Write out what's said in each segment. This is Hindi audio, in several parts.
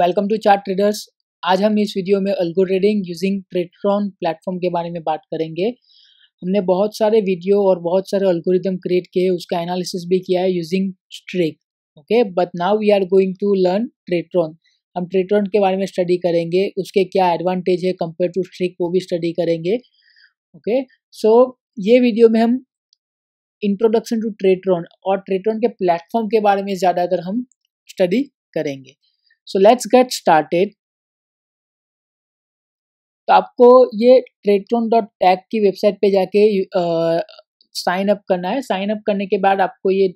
वेलकम टू चार्ट ट्रेडर्स आज हम इस वीडियो में algo trading using Tradetron platform के बारे में बात करेंगे हमने बहुत सारे वीडियो और बहुत सारे अल्गोरिदम क्रिएट किए उसका एनालिसिस भी किया है using Streak okay but now we are going to learn Tradetron हम ट्रेट्रॉन के बारे में स्टडी करेंगे उसके क्या एडवांटेज है कंपेयर टू स्ट्रिक वो भी स्टडी करेंगे ओके okay? सो so, ये वीडियो में हम इंट्रोडक्शन टू ट्रेट्रॉन और ट्रेट्रॉन के प्लेटफॉर्म के बारे में ज़्यादातर हम स्टडी करेंगे सो लेट्स गेट स्टार्टेड तो आपको ये ट्रेडट्रॉन डॉट टैग की वेबसाइट पे जाके साइन अप करना है साइन अप करने के बाद आपको ये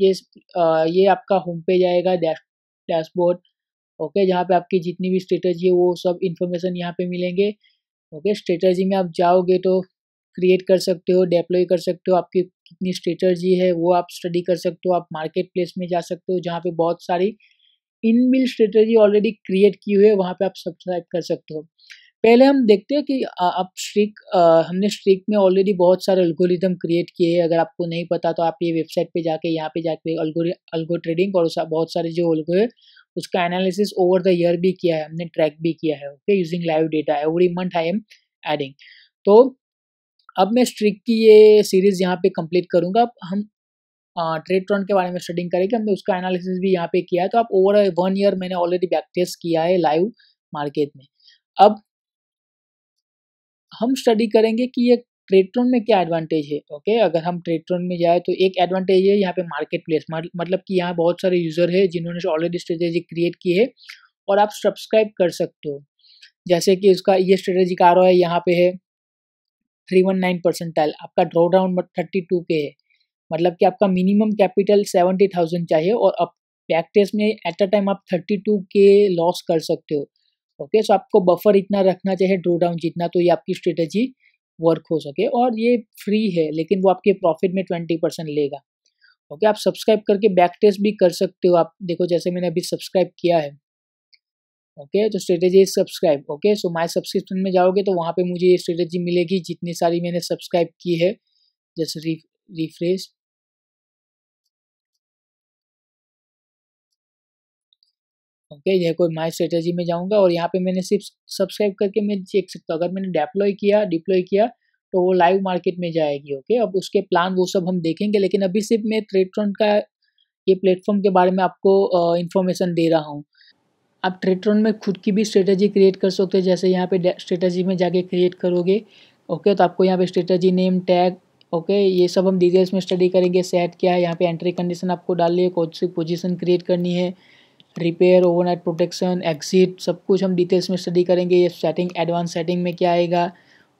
ये आ, ये आपका होम पेज आएगा डैश डैशबोर्ड ओके जहाँ पे आपकी जितनी भी स्ट्रेटजी है वो सब इन्फॉर्मेशन यहाँ पे मिलेंगे ओके स्ट्रेटजी में आप जाओगे तो क्रिएट कर सकते हो डेप्लॉय कर सकते हो आपकी कितनी स्ट्रेटजी है वो आप स्टडी कर सकते हो आप मार्केट प्लेस में जा सकते हो जहाँ पे बहुत सारी inbuilt strategy already create की हुई है वहाँ पे आप सब्सक्राइब कर सकते हो पहले हम देखते हैं कि आप स्ट्रिक हमने स्ट्रिक में ऑलरेडी बहुत सारे अल्गोरिदम क्रिएट किए हैं अगर आपको नहीं पता तो आप ये वेबसाइट पे जाके यहाँ पे जाके अल्गो अल्गो ट्रेडिंग और बहुत सारे जो अल्गो है उसका एनालिसिस ओवर द ईयर भी किया है हमने ट्रैक भी किया है okay using live data every month I am adding तो अब मैं स्ट्रिक की ये सीरीज़ यहाँ पे कंप्लीट करूँगा हम ट्रेड हाँ, ट्रॉन के बारे में स्टडिंग करेगी हमने उसका एनालिसिस भी यहाँ पे किया है तो आप ओवर वन ईयर मैंने ऑलरेडी बैक टेस्ट किया है लाइव मार्केट में अब हम स्टडी करेंगे कि ये ट्रेट्रॉन में क्या एडवांटेज है ओके अगर हम ट्रेट्रॉन में जाए तो एक एडवांटेज है यहाँ पे मार्केट प्लेस मतलब कि यहाँ बहुत सारे यूज़र है जिन्होंने ऑलरेडी स्ट्रेटेजी क्रिएट की है और आप सब्सक्राइब कर सकते हो जैसे कि उसका ये स्ट्रेटेजी कारो है यहाँ पे है थ्री वन नाइन परसेंटाइल आपका ड्रॉडाउन डाउन थर्टी टू पे है मतलब कि आपका मिनिमम कैपिटल सेवेंटी थाउजेंड चाहिए और अब बैक टेस्ट में एट अ टाइम आप थर्टी टू के लॉस कर सकते हो ओके सो आपको बफर इतना रखना चाहिए ड्रो डाउन जितना तो ये आपकी स्ट्रेटजी वर्क हो सके और ये फ्री है लेकिन वो आपके प्रॉफिट में ट्वेंटी परसेंट लेगा ओके आप सब्सक्राइब करके बैक टेस्ट भी कर सकते हो आप देखो जैसे मैंने अभी सब्सक्राइब किया है ओके तो strategy is subscribe okay so my subscription में जाओगे तो वहाँ पे मुझे ये स्ट्रेटेजी मिलेगी जितनी सारी मैंने सब्सक्राइब की है जैसे रिफ्रेश ओके ये कोई माई स्ट्रेटेजी में जाऊँगा और यहाँ पे मैंने सिर्फ सब्सक्राइब करके मैं चेक सकता हूँ अगर मैंने डेप्लॉय किया डिप्लॉय किया तो वो लाइव मार्केट में जाएगी ओके अब उसके प्लान वो सब हम देखेंगे लेकिन अभी सिर्फ मैं ट्रेट्रॉन का ये प्लेटफॉर्म के बारे में आपको इन्फॉर्मेशन दे रहा हूँ आप ट्रेट्रॉन में खुद की भी स्ट्रेटजी क्रिएट कर सकते हैं जैसे यहाँ पे स्ट्रेटजी में जाके क्रिएट करोगे ओके तो आपको यहाँ पे strategy name tag okay okay, ये सब हम डिटेल्स में स्टडी करेंगे सेट क्या है यहाँ पे एंट्री कंडीशन आपको डालनी है कौन सी पोजीशन क्रिएट करनी है रिपेयर ओवरनाइट प्रोटेक्शन एक्सिट सब कुछ हम डिटेल्स में स्टडी करेंगे ये सेटिंग एडवांस सेटिंग में क्या आएगा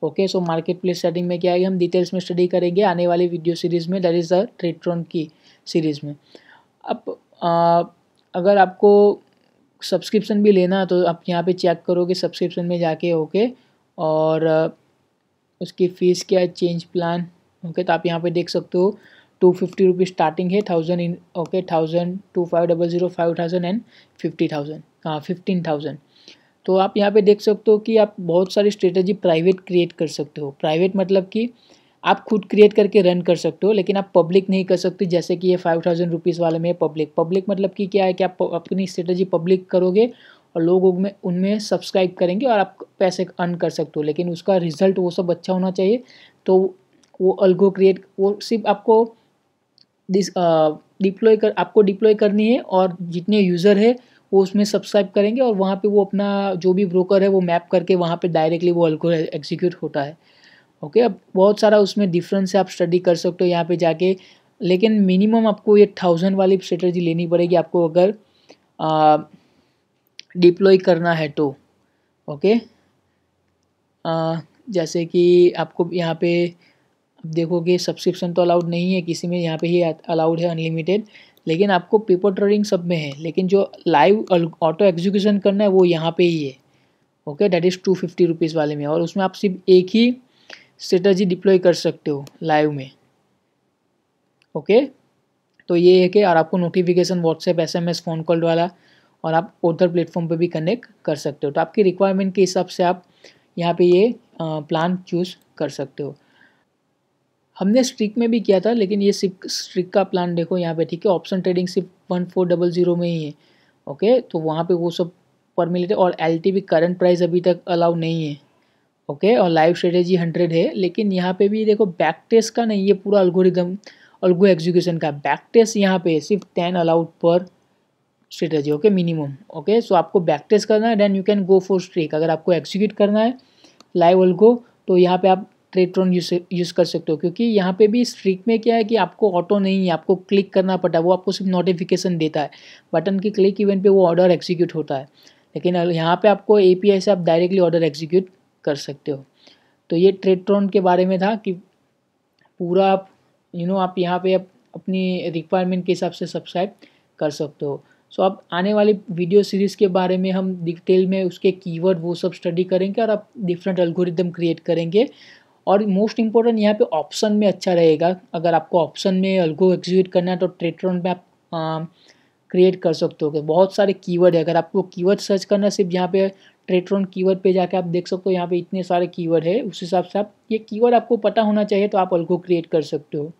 okay so market place setting में क्या आएगा हम डिटेल्स में स्टडी करेंगे आने वाली वीडियो सीरीज़ में दैट इज़ द ट्रेट्रॉन की सीरीज़ में अब आ, अगर आपको सब्सक्रिप्शन भी लेना तो आप यहाँ पे चेक करोगे सब्सक्रिप्शन में जाके ओके और उसकी फ़ीस क्या है चेंज प्लान ओके तो आप यहाँ पे देख सकते हो टू फिफ्टी रुपीज़ स्टार्टिंग है thousand in okay thousand two five double zero five thousand and fifty thousand हाँ फिफ्टीन थाउजेंड तो आप यहाँ पे देख सकते हो कि आप बहुत सारी स्ट्रेटजी प्राइवेट क्रिएट कर सकते हो प्राइवेट मतलब कि आप खुद क्रिएट करके रन कर सकते हो लेकिन आप पब्लिक नहीं कर सकते जैसे कि ये फाइव थाउजेंड रुपीज़ वाले में पब्लिक पब्लिक मतलब कि क्या है कि आप अपनी स्ट्रेटजी पब्लिक करोगे और लोग में उनमें सब्सक्राइब करेंगे और आप पैसे अर्न कर सकते हो लेकिन उसका रिजल्ट वो सब अच्छा होना चाहिए तो वो अल्गो क्रिएट वो सिर्फ आपको दिस डिप्लॉय uh, कर आपको डिप्लॉय करनी है और जितने यूज़र है वो उसमें सब्सक्राइब करेंगे और वहाँ पे वो अपना जो भी ब्रोकर है वो मैप करके वहाँ पे डायरेक्टली वो अल्को एग्जीक्यूट होता है ओके अब बहुत सारा उसमें डिफरेंस है आप स्टडी कर सकते हो यहाँ पे जाके लेकिन मिनिमम आपको ये थाउजेंड वाली स्ट्रेटजी लेनी पड़ेगी आपको अगर डिप्लॉय uh, करना है तो ओके आ, uh, जैसे कि आपको यहाँ पर देखोगे सब्सक्रिप्शन तो अलाउड नहीं है किसी में यहाँ पे ही अलाउड है अनलिमिटेड लेकिन आपको पेपर ट्रेडिंग सब में है लेकिन जो लाइव ऑटो एग्जीक्यूशन करना है वो यहाँ पे ही है okay that is two fifty rupees वाले में और उसमें आप सिर्फ एक ही स्ट्रेटजी डिप्लॉय कर सकते हो लाइव में ओके तो ये है कि और आपको notification WhatsApp S M phone call वाला और आप उधर प्लेटफॉर्म पर भी कनेक्ट कर सकते हो तो आपकी रिक्वायरमेंट के हिसाब से आप यहाँ पर ये प्लान चूज़ कर सकते हो हमने स्ट्रिक में भी किया था लेकिन ये सिर्फ स्ट्रिक का प्लान देखो यहाँ पे ठीक है ऑप्शन ट्रेडिंग सिर्फ वन फोर डबल ज़ीरो में ही है ओके तो वहाँ पे वो सब पर मिलेटेड और एल टी भी करंट प्राइस अभी तक अलाउ नहीं है ओके और लाइव स्ट्रेटेजी हंड्रेड है लेकिन यहाँ पे भी देखो बैक टेस्ट का नहीं ये पूरा अलगोरिदम अल्गो एग्जीक्यूशन का बैक टेस्ट यहाँ पे सिर्फ टेन अलाउड पर strategy okay minimum okay so आपको बैक टेस्ट करना है then you can go for strike अगर आपको एग्जीक्यूट करना है लाइव अल्गो तो यहाँ पे आप क्रेट्रॉन यूज यूज़ कर सकते हो क्योंकि यहाँ पे भी स्ट्रिक में क्या है कि आपको ऑटो नहीं है आपको क्लिक करना पड़ता है वो आपको सिर्फ नोटिफिकेशन देता है बटन के क्लिक इवेंट पे वो ऑर्डर एग्जीक्यूट होता है लेकिन यहाँ पे आपको ए से आप डायरेक्टली ऑर्डर एग्जीक्यूट कर सकते हो तो ये ट्रेट्रॉन के बारे में था कि पूरा आप यू नो आप यहाँ आप अपनी रिक्वायरमेंट के हिसाब से सब्सक्राइब कर सकते हो सो so, आप आने वाली वीडियो सीरीज़ के बारे में हम डिटेल में उसके कीवर्ड वो सब स्टडी करेंगे और आप डिफरेंट एल्गोरिदम क्रिएट करेंगे और मोस्ट इंपॉर्टेंट यहाँ पे ऑप्शन में अच्छा रहेगा अगर आपको ऑप्शन में अलगो एग्जीक्यूट करना है तो ट्रेट्रॉन में आप क्रिएट कर सकते हो बहुत सारे कीवर्ड है अगर आपको कीवर्ड सर्च करना है सिर्फ यहाँ पे ट्रेट्रॉन कीवर्ड पे जाके आप देख सकते हो यहाँ पे इतने सारे कीवर्ड है उस हिसाब से आप ये कीवर्ड आपको पता होना चाहिए तो आप अलगो क्रिएट कर सकते हो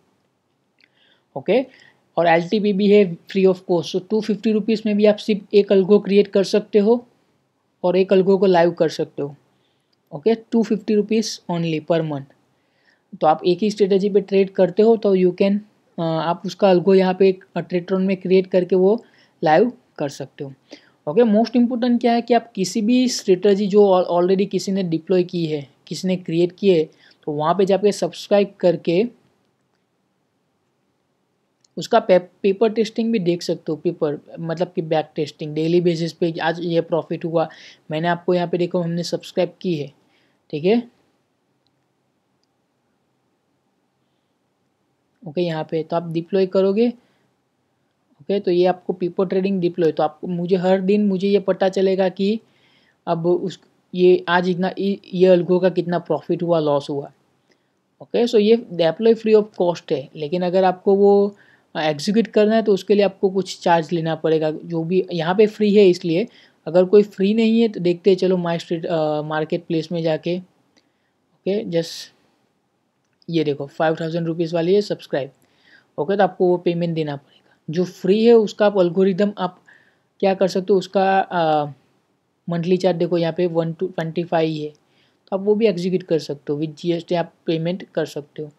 ओके और एल भी है फ्री ऑफ कॉस्ट तो टू फिफ्टी रुपीज़ में भी आप सिर्फ एक अलगो क्रिएट कर सकते हो और एक अलगो को लाइव कर सकते हो okay two fifty rupees only per month तो आप एक ही स्ट्रेटजी पे ट्रेड करते हो तो यू कैन uh, आप उसका अलगो यहाँ पे एक ट्रेट्रॉन uh, में क्रिएट करके वो लाइव कर सकते हो ओके मोस्ट इम्पोर्टेंट क्या है कि आप किसी भी स्ट्रेटजी जो ऑलरेडी किसी ने डिप्लॉय की है किसी ने क्रिएट की है तो वहाँ पे जाके सब्सक्राइब करके उसका पे, पेपर टेस्टिंग भी देख सकते हो पेपर मतलब कि बैक टेस्टिंग डेली बेसिस पे आज ये प्रॉफिट हुआ मैंने आपको यहाँ पे देखो हमने सब्सक्राइब की है ठीक है ओके यहाँ पे तो आप डिप्लॉय करोगे ओके तो ये आपको पीपो ट्रेडिंग डिप्लॉय तो आपको मुझे हर दिन मुझे ये पता चलेगा कि अब उस ये आज इतना ये अलगो का कितना प्रॉफिट हुआ लॉस हुआ ओके सो ये डेप्लॉय फ्री ऑफ कॉस्ट है लेकिन अगर आपको वो एग्जीक्यूट uh, करना है तो उसके लिए आपको कुछ चार्ज लेना पड़ेगा जो भी यहाँ पे फ्री है इसलिए अगर कोई फ्री नहीं है तो देखते हैं चलो माई स्ट्रीट मार्केट प्लेस में जाके ओके जस्ट ये देखो फाइव थाउजेंड रुपीज़ वाली है सब्सक्राइब ओके तो आपको वो पेमेंट देना पड़ेगा जो फ्री है उसका आप अल्गोरिदम आप क्या कर सकते हो उसका मंथली चार्ज देखो यहाँ पे वन टू ट्वेंटी फाइव है तो आप वो भी एग्जीक्यूट कर सकते हो विद जीएसटी आप पेमेंट कर सकते हो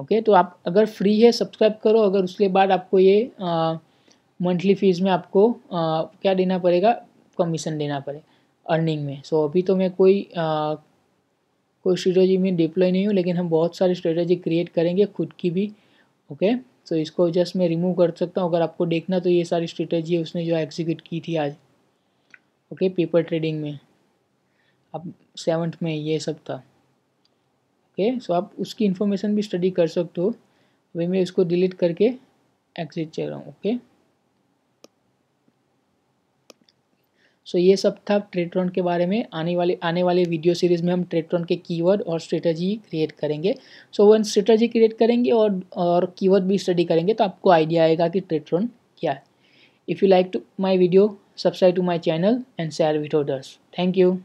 ओके तो आप अगर फ्री है सब्सक्राइब करो अगर उसके बाद आपको ये मंथली फीस में आपको आ, क्या देना पड़ेगा कमीशन देना पड़े अर्निंग में सो so, अभी तो मैं कोई आ, कोई स्ट्रेटजी में डिप्लॉय नहीं हूँ लेकिन हम बहुत सारी स्ट्रेटजी क्रिएट करेंगे खुद की भी ओके okay? सो so, इसको जस्ट मैं रिमूव कर सकता हूँ अगर आपको देखना तो ये सारी स्ट्रेटजी उसने जो एग्जीक्यूट की थी आज ओके okay? पेपर ट्रेडिंग में अब सेवन्थ में ये सब था ओके okay? सो so, आप उसकी इन्फॉर्मेशन भी स्टडी कर सकते हो अभी मैं इसको डिलीट करके एग्जिट चल रहा हूँ ओके सो ये सब था ट्रेट्रॉन के बारे में आने वाले आने वाले वीडियो सीरीज़ में हम ट्रेट्रॉन के कीवर्ड और स्ट्रेटजी क्रिएट करेंगे सो वन स्ट्रेटजी क्रिएट करेंगे और और कीवर्ड भी स्टडी करेंगे तो आपको आइडिया आएगा कि ट्रेट्रॉन क्या है if you like to my video subscribe to my channel and share with others thank you